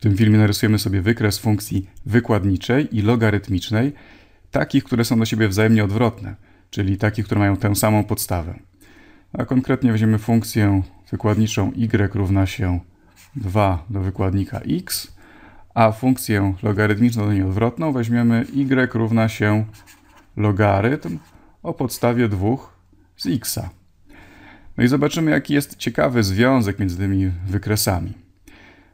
tym filmie narysujemy sobie wykres funkcji wykładniczej i logarytmicznej, takich, które są do siebie wzajemnie odwrotne, czyli takich, które mają tę samą podstawę. A konkretnie weźmiemy funkcję wykładniczą y równa się 2 do wykładnika x, a funkcję logarytmiczną do niej odwrotną weźmiemy y równa się logarytm o podstawie 2 z x. No i zobaczymy, jaki jest ciekawy związek między tymi wykresami.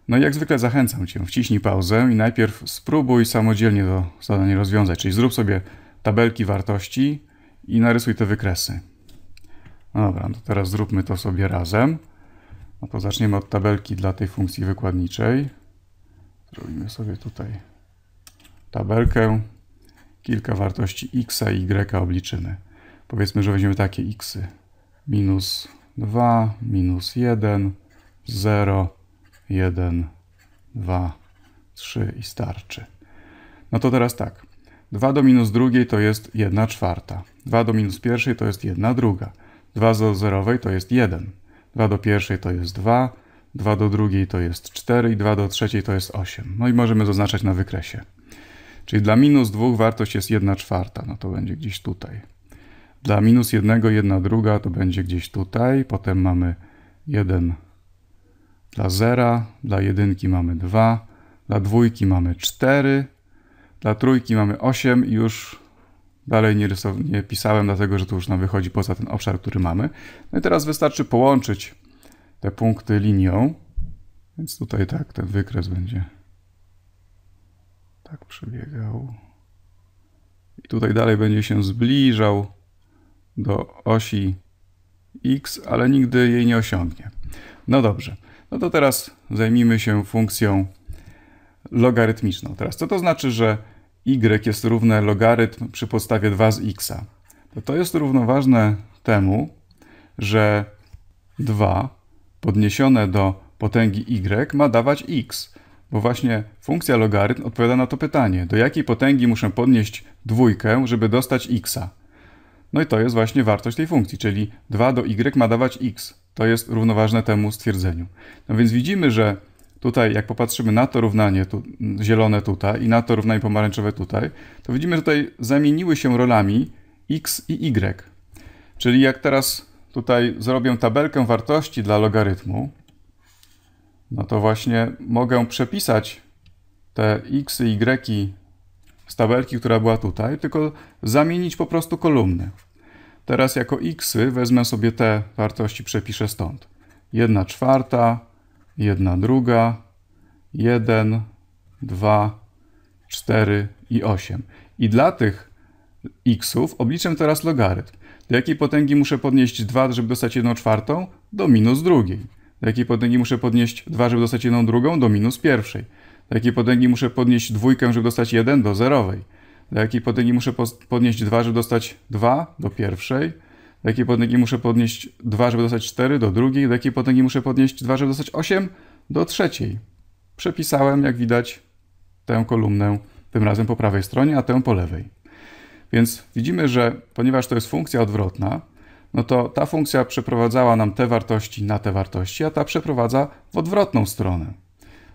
No i jak zwykle zachęcam Cię, wciśnij pauzę i najpierw spróbuj samodzielnie to zadanie rozwiązać, czyli zrób sobie tabelki wartości i narysuj te wykresy. No dobra, no to teraz zróbmy to sobie razem. No to zaczniemy od tabelki dla tej funkcji wykładniczej. Zrobimy sobie tutaj tabelkę. Kilka wartości x i y obliczymy. Powiedzmy, że weźmiemy takie xy. Minus 2, minus 1, 0, 1, 2, 3 i starczy. No to teraz tak. 2 do minus drugiej to jest 1 czwarta. 2 do minus pierwszej to jest 1 druga. 2 do zerowej to jest 1. 2 do pierwszej to jest 2. 2 do drugiej to jest 4 i 2 do trzeciej to jest 8. No i możemy zaznaczać na wykresie. Czyli dla minus 2 wartość jest 1 czwarta, no to będzie gdzieś tutaj. Dla minus 1, 1 druga to będzie gdzieś tutaj, potem mamy 1 dla zera, dla jedynki mamy 2, dla dwójki mamy 4, dla trójki mamy 8 i już dalej nie, rysow... nie pisałem, dlatego że to już nam wychodzi poza ten obszar, który mamy. No i teraz wystarczy połączyć te punkty linią, więc tutaj tak, ten wykres będzie tak przebiegał. I tutaj dalej będzie się zbliżał do osi x, ale nigdy jej nie osiągnie. No dobrze. No to teraz zajmijmy się funkcją logarytmiczną. Teraz co to znaczy, że y jest równe logarytm przy podstawie 2 z x? To, no to jest równoważne temu, że 2 podniesione do potęgi y ma dawać x, bo właśnie funkcja logarytm odpowiada na to pytanie, do jakiej potęgi muszę podnieść dwójkę, żeby dostać x? No i to jest właśnie wartość tej funkcji, czyli 2 do y ma dawać x to jest równoważne temu stwierdzeniu. No więc widzimy, że tutaj, jak popatrzymy na to równanie tu, mm, zielone tutaj i na to równanie pomarańczowe tutaj, to widzimy, że tutaj zamieniły się rolami x i y. Czyli jak teraz tutaj zrobię tabelkę wartości dla logarytmu, no to właśnie mogę przepisać te x i y z tabelki, która była tutaj, tylko zamienić po prostu kolumny. Teraz jako x wezmę sobie te wartości, przepiszę stąd. 1 czwarta, 1 druga, 1, 2, 4 i 8. I dla tych xów obliczę teraz logarytm. Do jakiej potęgi muszę podnieść 2, żeby dostać 1 czwartą? Do minus drugiej. Do jakiej potęgi muszę podnieść 2, żeby dostać 1 drugą? Do minus pierwszej. Do jakiej potęgi muszę podnieść dwójkę, żeby dostać 1? Do zerowej do jakiej podnogi muszę podnieść 2, żeby dostać 2 do pierwszej, do jakiej podnogi muszę podnieść 2, żeby dostać 4 do drugiej, do jakiej podnogi muszę podnieść 2, żeby dostać 8 do trzeciej. Przepisałem, jak widać, tę kolumnę tym razem po prawej stronie, a tę po lewej. Więc widzimy, że ponieważ to jest funkcja odwrotna, no to ta funkcja przeprowadzała nam te wartości na te wartości, a ta przeprowadza w odwrotną stronę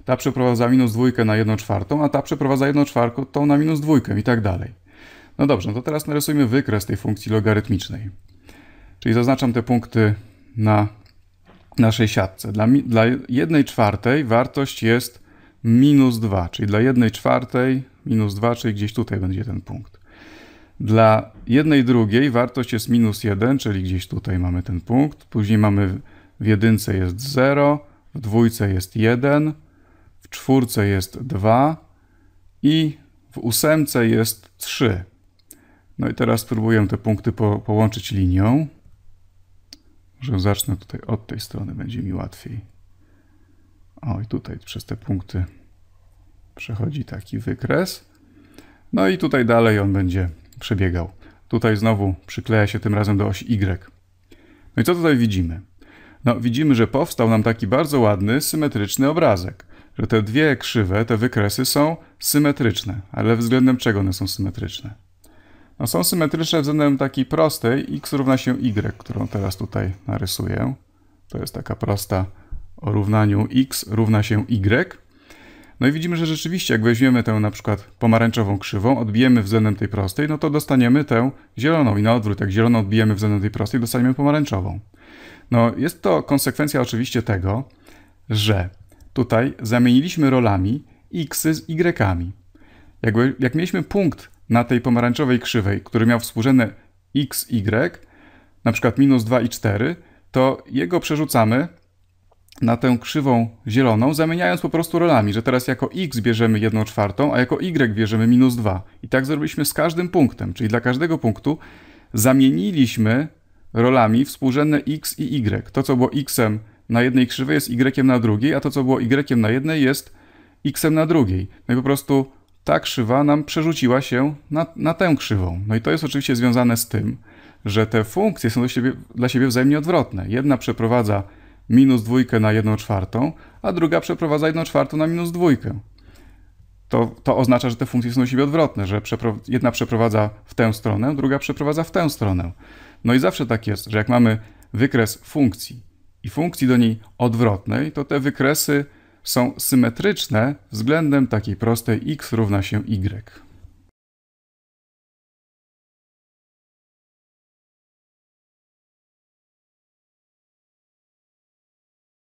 ta przeprowadza minus dwójkę na jedną czwartą, a ta przeprowadza jedną czwartą na minus dwójkę i tak dalej. No dobrze, no to teraz narysujmy wykres tej funkcji logarytmicznej. Czyli zaznaczam te punkty na naszej siatce. Dla, dla jednej czwartej wartość jest minus 2, czyli dla jednej czwartej minus 2, czyli gdzieś tutaj będzie ten punkt. Dla jednej drugiej wartość jest minus 1, czyli gdzieś tutaj mamy ten punkt. Później mamy w jedynce jest 0, w dwójce jest 1, czwórce jest 2 i w ósemce jest 3. No i teraz spróbuję te punkty po, połączyć linią. Może zacznę tutaj od tej strony, będzie mi łatwiej. O, i tutaj przez te punkty przechodzi taki wykres. No i tutaj dalej on będzie przebiegał. Tutaj znowu przykleja się tym razem do osi Y. No i co tutaj widzimy? No, widzimy, że powstał nam taki bardzo ładny, symetryczny obrazek że te dwie krzywe, te wykresy są symetryczne. Ale względem czego one są symetryczne? No, są symetryczne względem takiej prostej x równa się y, którą teraz tutaj narysuję. To jest taka prosta o równaniu x równa się y. No i widzimy, że rzeczywiście jak weźmiemy tę na przykład pomarańczową krzywą, odbijemy względem tej prostej, no to dostaniemy tę zieloną i na odwrót, jak zieloną odbijemy względem tej prostej, dostaniemy pomarańczową. No jest to konsekwencja oczywiście tego, że Tutaj zamieniliśmy rolami x z y. jak mieliśmy punkt na tej pomarańczowej krzywej, który miał współrzędne x, y, na przykład minus 2 i 4, to jego przerzucamy na tę krzywą zieloną, zamieniając po prostu rolami, że teraz jako x bierzemy 1 czwartą, a jako y bierzemy minus 2. I tak zrobiliśmy z każdym punktem, czyli dla każdego punktu zamieniliśmy rolami współrzędne x i y. To, co było xem na jednej krzywej jest y na drugiej, a to co było y na jednej jest x na drugiej. No i po prostu ta krzywa nam przerzuciła się na, na tę krzywą. No i to jest oczywiście związane z tym, że te funkcje są siebie, dla siebie wzajemnie odwrotne. Jedna przeprowadza minus dwójkę na jedną czwartą, a druga przeprowadza jedną czwartą na minus dwójkę. To, to oznacza, że te funkcje są do siebie odwrotne, że przepro, jedna przeprowadza w tę stronę, druga przeprowadza w tę stronę. No i zawsze tak jest, że jak mamy wykres funkcji i funkcji do niej odwrotnej, to te wykresy są symetryczne względem takiej prostej x równa się y.